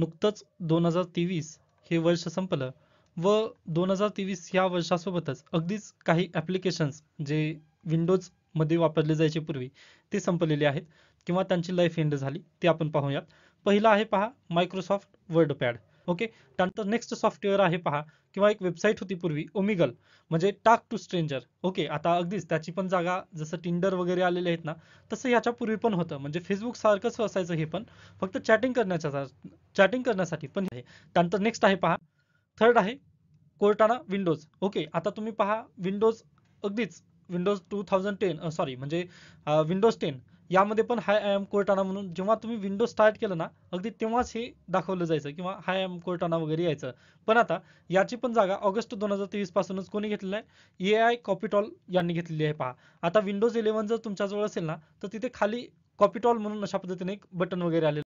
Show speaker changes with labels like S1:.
S1: नुकतंच दोन हजार तेवीस हे वर्ष संपलं व दोन हजार तेवीस ह्या वर्षासोबतच अगदीच काही ॲप्लिकेशन्स जे मध्ये वापरले जायचे पूर्वी ते संपलेले आहेत किंवा त्यांची लाईफ एंड झाली ते आपण पाहूयात पहिला आहे पहा मायक्रोसॉफ्ट वर्ड ओके त्यानंतर नेक्स्ट सॉफ्टवेअर आहे पहा किंवा एक वेबसाईट होती पूर्वी ओमिगल म्हणजे टाक टू स्ट्रेंजर ओके आता अगदीच त्याची पण जागा जसं टिंडर वगैरे आलेले आहेत ना तसं याच्या पूर्वी पण होतं म्हणजे फेसबुक सारखंच असायचं हे पण फक्त चॅटिंग करण्याच्या चॅटिंग करण्यासाठी पण आहे त्यानंतर नेक्स्ट आहे पहा थर्ड आहे कोर्टाना विंडोज ओके आता तुम्ही पहा विंडोज अगदीच Windows two thousand ten sorry म्हणजे विंडोज टेन यामध्ये पण हाय आय एम कोर्टाना म्हणून जेव्हा तुम्ही विंडो स्टार्ट केलं ना अगदी तेव्हाच हे दाखवलं जायचं किंवा हाय आय एम कोर्टाना वगैरे यायचं पण आता याची पण जागा ऑगस्ट दोन हजार तेवीस पासूनच कोणी घेतलेलं आहे ए आय कॉपिटॉल यांनी घेतलेली आहे पहा आता विंडोज इलेव्हन जर तुमच्याजवळ असेल ना तर तिथे खाली कॉपिटॉल म्हणून अशा पद्धतीने एक बटन वगैरे आलेलं